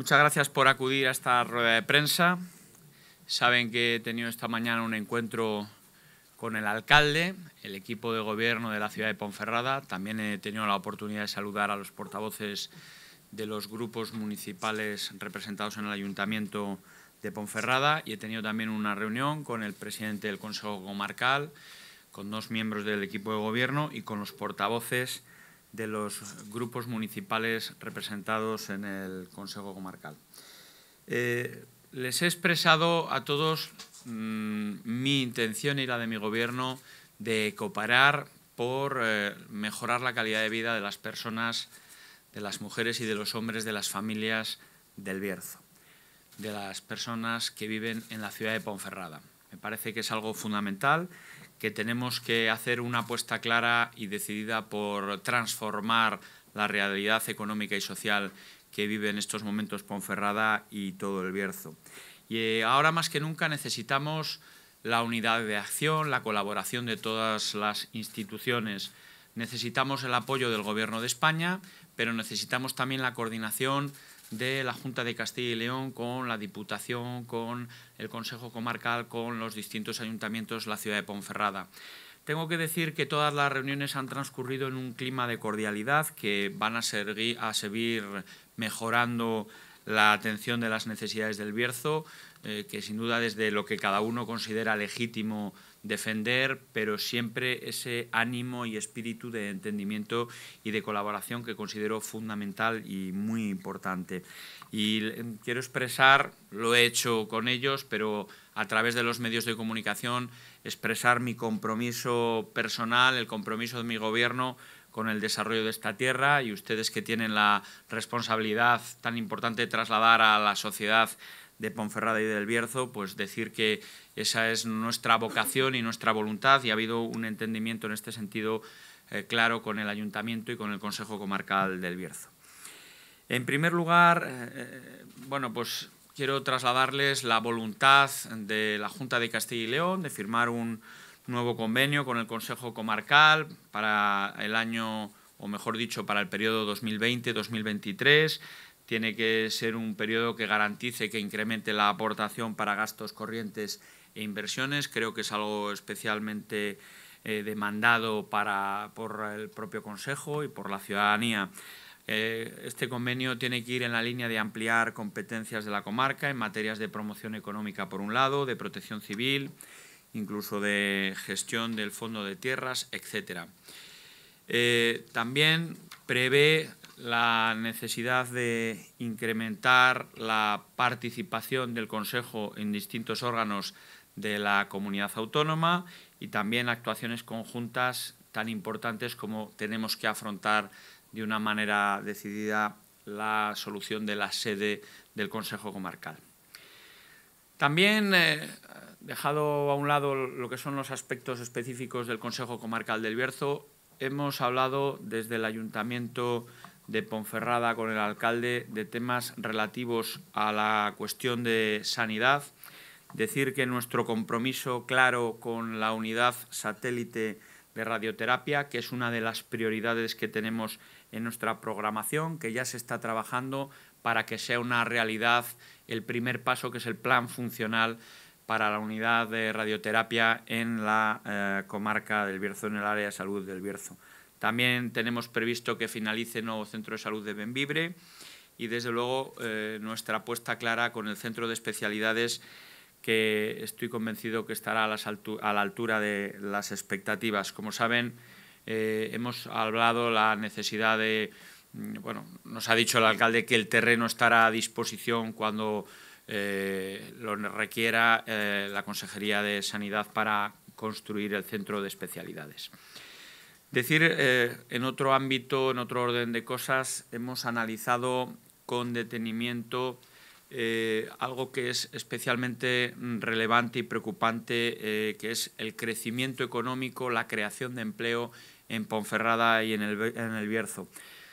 Muchas gracias por acudir a esta rueda de prensa. Saben que he tenido esta mañana un encuentro con el alcalde, el equipo de gobierno de la ciudad de Ponferrada. También he tenido la oportunidad de saludar a los portavoces de los grupos municipales representados en el ayuntamiento de Ponferrada y he tenido también una reunión con el presidente del Consejo Comarcal, con dos miembros del equipo de gobierno y con los portavoces de los grupos municipales representados en el Consejo Comarcal. Eh, les he expresado a todos mm, mi intención y la de mi Gobierno de cooperar por eh, mejorar la calidad de vida de las personas, de las mujeres y de los hombres, de las familias del Bierzo, de las personas que viven en la ciudad de Ponferrada. Me parece que es algo fundamental que tenemos que hacer una apuesta clara y decidida por transformar la realidad económica y social que vive en estos momentos Ponferrada y todo el Bierzo. Y eh, ahora más que nunca necesitamos la unidad de acción, la colaboración de todas las instituciones. Necesitamos el apoyo del Gobierno de España, pero necesitamos también la coordinación de la Junta de Castilla y León con la Diputación, con el Consejo Comarcal, con los distintos ayuntamientos la ciudad de Ponferrada. Tengo que decir que todas las reuniones han transcurrido en un clima de cordialidad que van a, seguir, a mejorando la atención de las necesidades del Bierzo, eh, que sin duda desde lo que cada uno considera legítimo defender, pero siempre ese ánimo y espíritu de entendimiento y de colaboración que considero fundamental y muy importante. Y quiero expresar, lo he hecho con ellos, pero a través de los medios de comunicación, expresar mi compromiso personal, el compromiso de mi gobierno con el desarrollo de esta tierra y ustedes que tienen la responsabilidad tan importante de trasladar a la sociedad de Ponferrada y del Bierzo, pues decir que esa es nuestra vocación y nuestra voluntad y ha habido un entendimiento en este sentido eh, claro con el Ayuntamiento y con el Consejo Comarcal del Bierzo. En primer lugar, eh, eh, bueno, pues quiero trasladarles la voluntad de la Junta de Castilla y León de firmar un nuevo convenio con el Consejo Comarcal para el año, o mejor dicho, para el periodo 2020-2023 tiene que ser un periodo que garantice que incremente la aportación para gastos corrientes e inversiones. Creo que es algo especialmente eh, demandado para, por el propio Consejo y por la ciudadanía. Eh, este convenio tiene que ir en la línea de ampliar competencias de la comarca en materias de promoción económica, por un lado, de protección civil, incluso de gestión del fondo de tierras, etc. Eh, también prevé la necesidad de incrementar la participación del Consejo en distintos órganos de la comunidad autónoma y también actuaciones conjuntas tan importantes como tenemos que afrontar de una manera decidida la solución de la sede del Consejo Comarcal. También, eh, dejado a un lado lo que son los aspectos específicos del Consejo Comarcal del Bierzo, hemos hablado desde el Ayuntamiento de Ponferrada con el alcalde de temas relativos a la cuestión de sanidad. Decir que nuestro compromiso claro con la unidad satélite de radioterapia, que es una de las prioridades que tenemos en nuestra programación, que ya se está trabajando para que sea una realidad el primer paso, que es el plan funcional para la unidad de radioterapia en la eh, comarca del Bierzo, en el área de salud del Bierzo. También tenemos previsto que finalice el nuevo centro de salud de Benvibre y, desde luego, eh, nuestra apuesta clara con el centro de especialidades que estoy convencido que estará a, la altura de las expectativas. Como saben, eh, hemos hablado la necesidad de, mm, bueno, nos ha dicho el alcalde que el terreno estará a disposición cuando eh, lo requiera la Consejería de Sanidad para construir el centro de especialidades. Decir, eh, en otro ámbito, en otro orden de cosas, hemos analizado con detenimiento eh, algo que es especialmente relevante y preocupante, eh, que es el crecimiento económico, la creación de empleo en Ponferrada y en el Bierzo.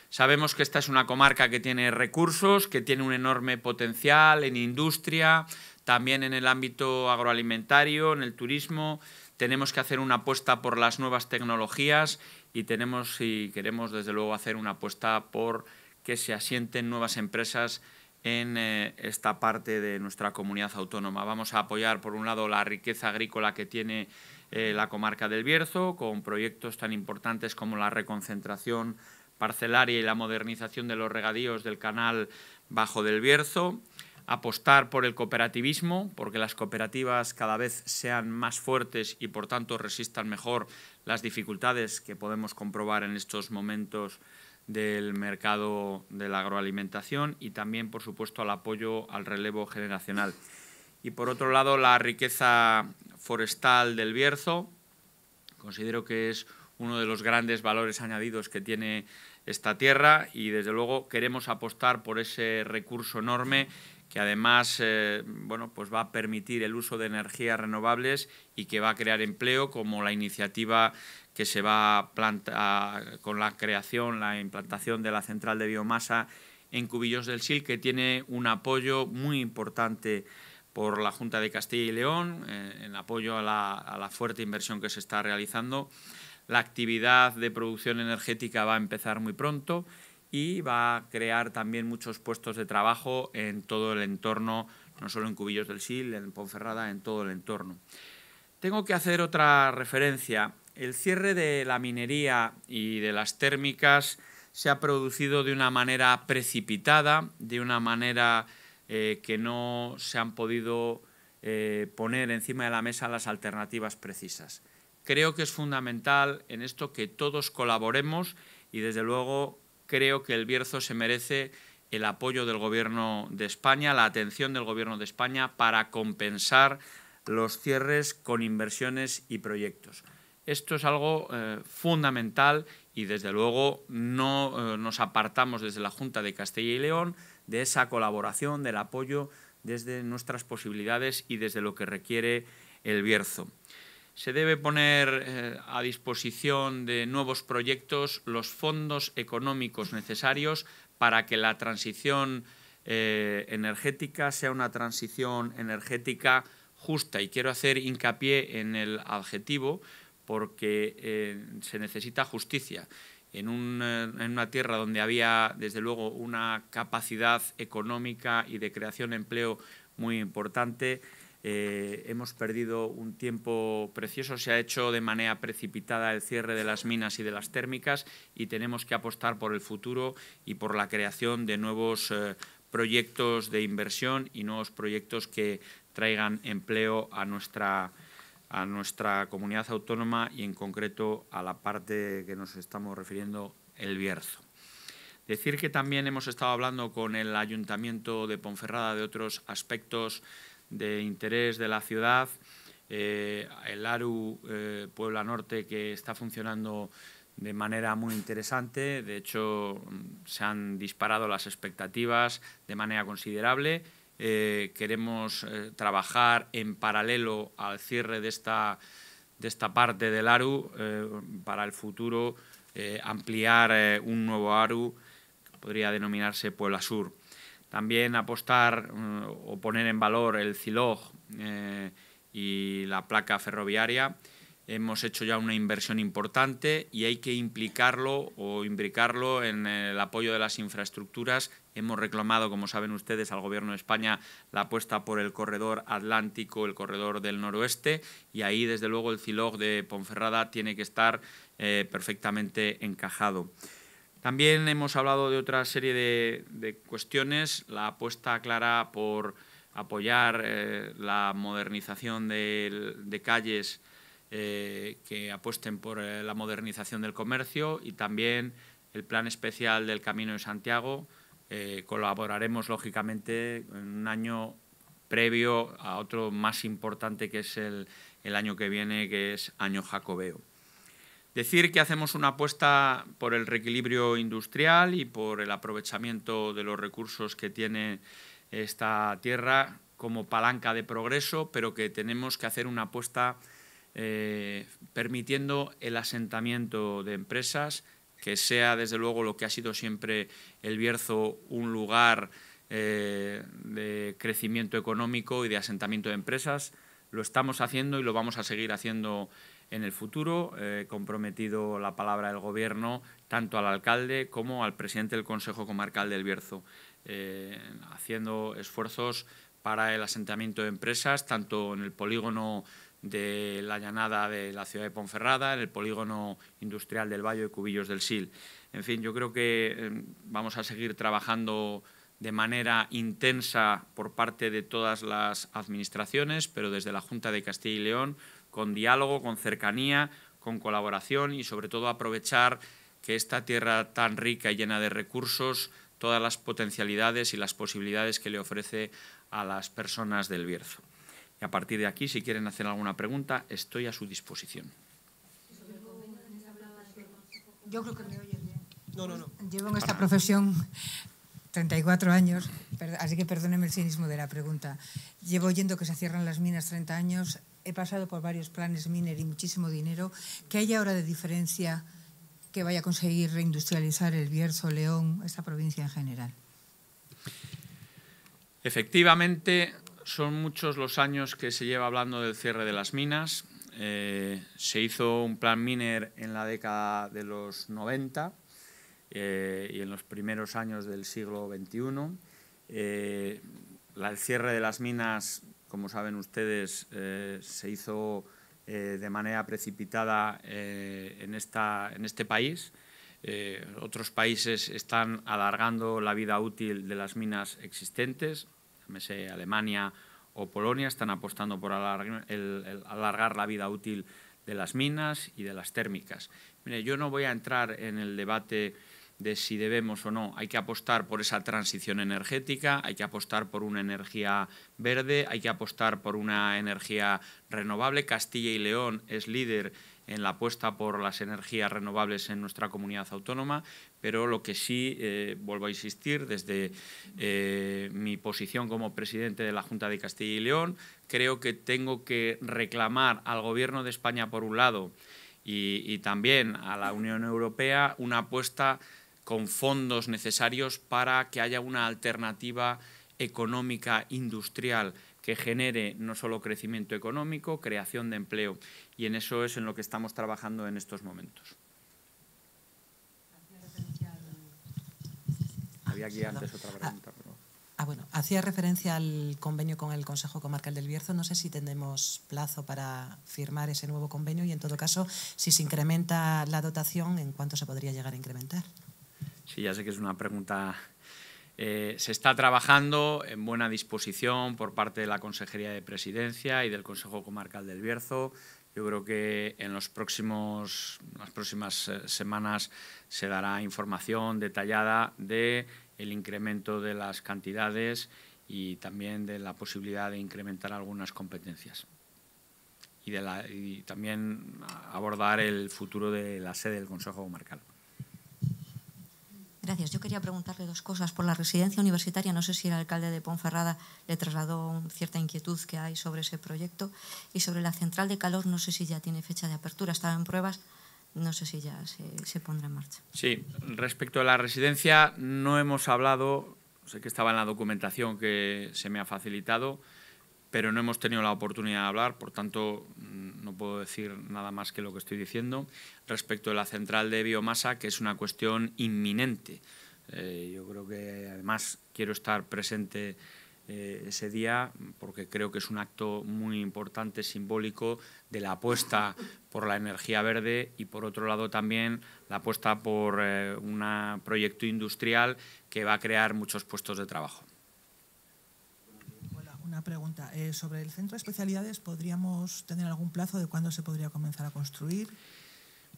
Sabemos que esta es una comarca que tiene recursos, que tiene un enorme potencial en industria, también en el ámbito agroalimentario, en el turismo, tenemos que hacer una apuesta por las nuevas tecnologías y tenemos y queremos desde luego hacer una apuesta por que se asienten nuevas empresas en eh, esta parte de nuestra comunidad autónoma. Vamos a apoyar, por un lado, la riqueza agrícola que tiene eh, la comarca del Bierzo, con proyectos tan importantes como la reconcentración parcelaria y la modernización de los regadíos del canal Bajo del Bierzo apostar por el cooperativismo, porque las cooperativas cada vez sean más fuertes y por tanto resistan mejor las dificultades que podemos comprobar en estos momentos del mercado de la agroalimentación y también, por supuesto, al apoyo al relevo generacional. Y por otro lado, la riqueza forestal del Bierzo, considero que es uno de los grandes valores añadidos que tiene esta tierra y desde luego queremos apostar por ese recurso enorme que además eh, pues va a permitir el uso de energías renovables y que va a crear empleo, como la iniciativa que se va a plantar con la creación, la implantación de la central de biomasa en Cubillos del Sil, que tiene un apoyo muy importante por la Junta de Castilla y León, eh, en apoyo a la, a la fuerte inversión que se está realizando. La actividad de producción energética va a empezar muy pronto y va a crear también muchos puestos de trabajo en todo el entorno, no solo en Cubillos del Sil, en Ponferrada, en todo el entorno. Tengo que hacer otra referencia. El cierre de la minería y de las térmicas se ha producido de una manera precipitada, de una manera eh, que no se han podido eh, poner encima de la mesa las alternativas precisas. Creo que es fundamental en esto que todos colaboremos y desde luego creo que el Bierzo se merece el apoyo del Gobierno de España, la atención del Gobierno de España para compensar los cierres con inversiones y proyectos. Esto es algo eh, fundamental y, desde luego, no eh, nos apartamos desde la Junta de Castilla y León de esa colaboración, del apoyo desde nuestras posibilidades y desde lo que requiere el Bierzo se debe poner eh, a disposición de nuevos proyectos los fondos económicos necesarios para que la transición eh, energética sea una transición energética justa. Y quiero hacer hincapié en el adjetivo porque eh, se necesita justicia. en, una tierra donde había, desde luego, una capacidad económica y de creación de empleo muy importante, eh, hemos perdido un tiempo precioso, se ha hecho de manera precipitada el cierre de las minas y de las térmicas y tenemos que apostar por el futuro y por la creación de nuevos eh, proyectos de inversión y nuevos proyectos que traigan empleo a nuestra, a nuestra comunidad autónoma y en concreto a la parte que nos estamos refiriendo, el Bierzo. Decir que también hemos estado hablando con el Ayuntamiento de Ponferrada de otros aspectos de interés de la ciudad, eh, el ARU eh, Puebla Norte que está funcionando de manera muy interesante, de hecho se han disparado las expectativas de manera considerable. Eh, queremos trabajar en paralelo al cierre de esta, de esta parte del ARU para el futuro ampliar un nuevo ARU que podría denominarse Puebla Sur. También apostar mm, o poner en valor el CILOG eh, y la placa ferroviaria. Hemos hecho ya una inversión importante y hay que implicarlo o imbricarlo en el apoyo de las infraestructuras. Hemos reclamado, como saben ustedes, al Gobierno de España la apuesta por el corredor atlántico, el corredor del noroeste, y ahí, desde luego, el CILOG de Ponferrada tiene que estar eh, perfectamente encajado. También hemos hablado de otra serie de, cuestiones, la apuesta clara por apoyar eh, la modernización de, calles eh, que apuesten por eh, la modernización del comercio y también el plan especial del Camino de Santiago. colaboraremos, lógicamente, en un año previo a otro más importante que es el, el año que viene, que es año jacobeo. Decir que hacemos una apuesta por el reequilibrio industrial y por el aprovechamiento de los recursos que tiene esta tierra como palanca de progreso, pero que tenemos que hacer una apuesta eh, permitiendo el asentamiento de empresas, que sea desde luego lo que ha sido siempre el Bierzo un lugar eh, de crecimiento económico y de asentamiento de empresas. Lo estamos haciendo y lo vamos a seguir haciendo en el futuro. He eh, comprometido la palabra del Gobierno tanto al alcalde como al presidente del Consejo Comarcal del Bierzo, eh, haciendo esfuerzos para el asentamiento de empresas, tanto en el polígono de la llanada de la ciudad de Ponferrada, en el polígono industrial del Valle de Cubillos del Sil. En fin, yo creo que eh, vamos a seguir trabajando de manera intensa por parte de todas las administraciones, pero desde la Junta de Castilla y León con diálogo, con cercanía, con colaboración y sobre todo aprovechar que esta tierra tan rica y llena de recursos, todas las potencialidades y las posibilidades que le ofrece a las personas del Bierzo. Y a partir de aquí, si quieren hacer alguna pregunta, estoy a su disposición. Yo creo que me oye bien. Llevo en esta profesión 34 años, así que perdóneme el cinismo de la pregunta. Llevo oyendo que se cierran las minas 30 años, he pasado por varios planes miner y muchísimo dinero. ¿Qué hay ahora de diferencia que vaya a conseguir reindustrializar el Bierzo, León, esta provincia en general? Efectivamente, son muchos los años que se lleva hablando del cierre de las minas. Eh, se hizo un plan miner en la década de los 90 eh, y en los primeros años del siglo XXI. Eh, el cierre de las minas, como saben ustedes, eh, se hizo de manera precipitada en, esta, en este país. otros países están alargando la vida útil de las minas existentes, Alemania o Polonia, están apostando por alargar, la vida útil de las minas y de las térmicas. yo no voy a entrar en el debate de si debemos o no. Hay que apostar por esa transición energética, hay que apostar por una energía verde, hay que apostar por una energía renovable. Castilla y León es líder en la apuesta por las energías renovables en nuestra comunidad autónoma, pero lo que sí, eh, vuelvo a insistir, desde eh, mi posición como presidente de la Junta de Castilla y León, creo que tengo que reclamar al Gobierno de España, por un lado, y también a la Unión Europea, una apuesta con fondos necesarios para que haya una alternativa económica industrial que genere no solo crecimiento económico, creación de empleo. Y en eso es en lo que estamos trabajando en estos momentos. Había aquí antes otra ah, pregunta. Ah, bueno, hacía referencia al convenio con el Consejo Comarcal del Bierzo. No sé si tenemos plazo para firmar ese nuevo convenio y, en todo caso, si se incrementa la dotación, ¿en cuánto se podría llegar a incrementar? Sí, ya sé que es una pregunta... Eh, se está trabajando en buena disposición por parte de la Consejería de Presidencia y del Consejo Comarcal del Bierzo. Yo creo que en las próximas eh, semanas se dará información detallada de el incremento de las cantidades y también de la posibilidad de incrementar algunas competencias. Y, de la, y también abordar el futuro de la sede del Consejo Comarcal. Gracias. Yo quería preguntarle dos cosas. Por la residencia universitaria, no sé si el alcalde de Ponferrada le trasladó cierta inquietud que hay sobre ese proyecto. Y sobre la central de calor, no sé si ya tiene fecha de apertura. Estaba en pruebas, no sé si ya se, pondrá en marcha. Sí, respecto a la residencia, no hemos hablado, sé que estaba en la documentación que se me ha facilitado, pero no hemos tenido la oportunidad de hablar, por tanto mm, no puedo decir nada más que lo que estoy diciendo. Respecto de la central de biomasa, que es una cuestión inminente. Eh, yo creo que además quiero estar presente eh, ese día porque creo que es un acto muy importante, simbólico, de la apuesta por la energía verde y por otro lado también la apuesta por eh, un proyecto industrial que va a crear muchos puestos de trabajo. Una pregunta. Eh, sobre el centro de especialidades, ¿podríamos tener algún plazo de cuándo se podría comenzar a construir?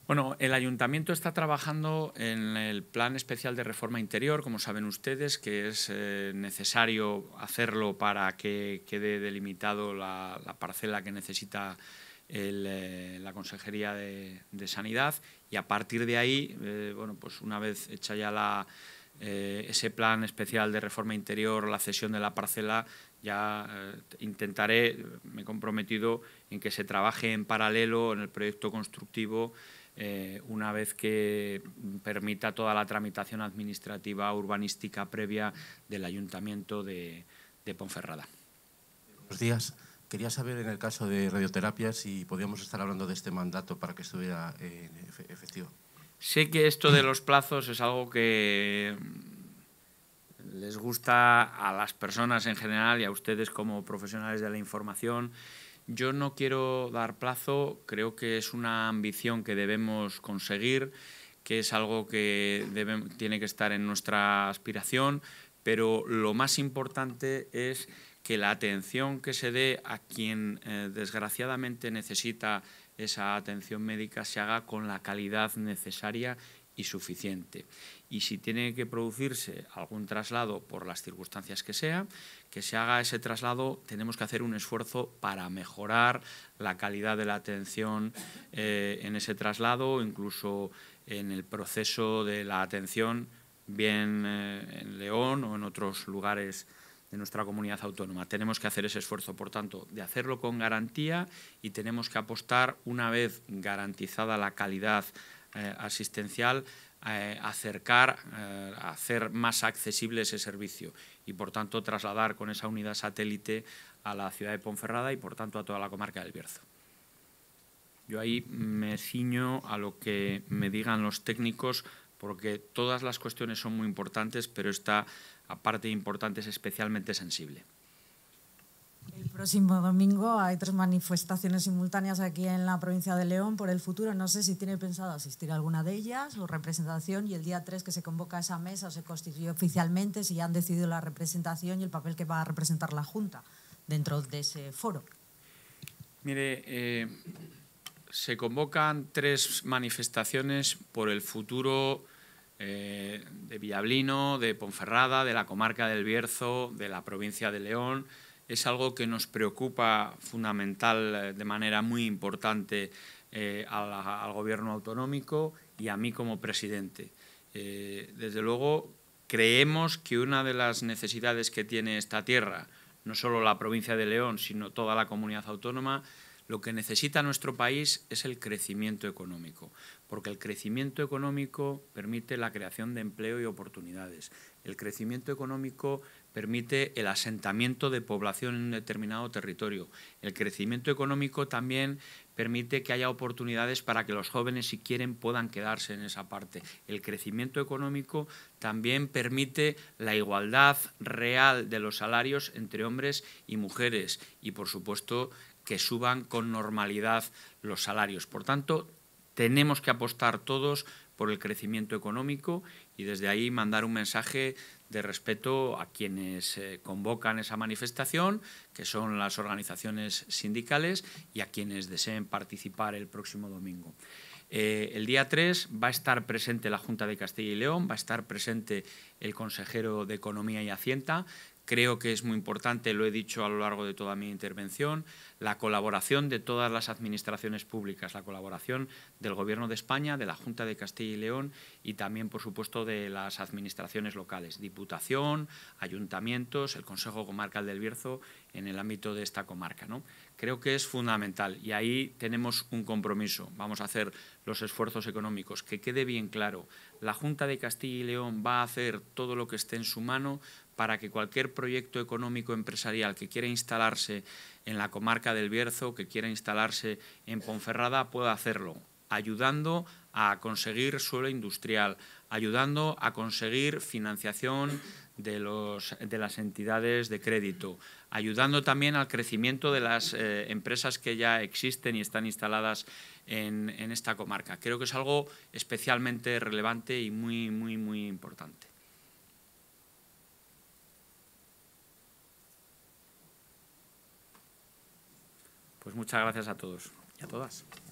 Bueno, el ayuntamiento está trabajando en el plan especial de reforma interior, como saben ustedes, que es eh, necesario hacerlo para que quede delimitado la, parcela que necesita eh, la Consejería de, Sanidad y a partir de ahí, bueno, pues una vez hecha ya ese plan especial de reforma interior, la cesión de la parcela, ya eh, intentaré, me he comprometido en que se trabaje en paralelo en el proyecto constructivo eh, una vez que permita toda la tramitación administrativa urbanística previa del Ayuntamiento de, Ponferrada. Buenos días. Quería saber en el caso de radioterapia si podíamos estar hablando de este mandato para que estuviera efectivo. Sé que esto de los plazos es algo que les gusta a las personas en general y a ustedes como profesionales de la información. Yo no quiero dar plazo, creo que es una ambición que debemos conseguir, que es algo que tiene que estar en nuestra aspiración, pero lo más importante es que la atención que se dé a quien eh, desgraciadamente necesita esa atención médica se haga con la calidad necesaria y suficiente. Y si tiene que producirse algún traslado por las circunstancias que sea, que se haga ese traslado, tenemos que hacer un esfuerzo para mejorar la calidad de la atención eh, en ese traslado, incluso en el proceso de la atención, bien eh, en León o en otros lugares de nuestra comunidad autónoma. Tenemos que hacer ese esfuerzo, por tanto, de hacerlo con garantía y tenemos que apostar, una vez garantizada la calidad eh, asistencial, eh, acercar, eh, hacer más accesible ese servicio y, por tanto, trasladar con esa unidad satélite a la ciudad de Ponferrada y, por tanto, a toda la comarca del Bierzo. Yo ahí me ciño a lo que me digan los técnicos porque todas las cuestiones son muy importantes, pero esta parte importante es especialmente sensible. El próximo domingo hay tres manifestaciones simultáneas aquí en la provincia de León por el futuro. No sé si tiene pensado asistir a alguna de ellas o representación y el día 3 que se convoca esa mesa o se constituye oficialmente si ya han decidido la representación y el papel que va a representar la Junta dentro de ese foro. Mire, eh, se convocan tres manifestaciones por el futuro eh, de Villablino, de Ponferrada, de la comarca del Bierzo, de la provincia de León es algo que nos preocupa fundamental eh, de manera muy importante eh, al, gobierno autonómico y a mí como presidente. Eh, desde luego, creemos que una de las necesidades que tiene esta tierra, no solo la provincia de León, sino toda la comunidad autónoma, lo que necesita nuestro país es el crecimiento económico, porque el crecimiento económico permite la creación de empleo y oportunidades. El crecimiento económico permite el asentamiento de población en un determinado territorio. El crecimiento económico también permite que haya oportunidades para que los jóvenes, si quieren, puedan quedarse en esa parte. El crecimiento económico también permite la igualdad real de los salarios entre hombres y mujeres y, por supuesto, que suban con normalidad los salarios. Por tanto, tenemos que apostar todos por el crecimiento económico y desde ahí mandar un mensaje de respeto a quienes eh, convocan esa manifestación, que son las organizaciones sindicales y a quienes deseen participar el próximo domingo. Eh, el día 3 va a estar presente la Junta de Castilla y León, va a estar presente el consejero de Economía y Hacienda Creo que es muy importante, lo he dicho a lo largo de toda mi intervención, la colaboración de todas las administraciones públicas, la colaboración del Gobierno de España, de la Junta de Castilla y León y también, por supuesto, de las administraciones locales, Diputación, ayuntamientos, el Consejo Comarcal del Bierzo en el ámbito de esta comarca. Creo que es fundamental y ahí tenemos un compromiso. Vamos a hacer los esfuerzos económicos. Que quede bien claro, la Junta de Castilla y León va a hacer todo lo que esté en su mano para que cualquier proyecto económico empresarial que quiera instalarse en la comarca del Bierzo, que quiera instalarse en Ponferrada, pueda hacerlo, ayudando a conseguir suelo industrial, ayudando a conseguir financiación de, las entidades de crédito, ayudando también al crecimiento de las eh, empresas que ya existen y están instaladas en, en esta comarca. Creo que es algo especialmente relevante y muy, muy, muy importante. Pues muchas gracias a todos y a todas.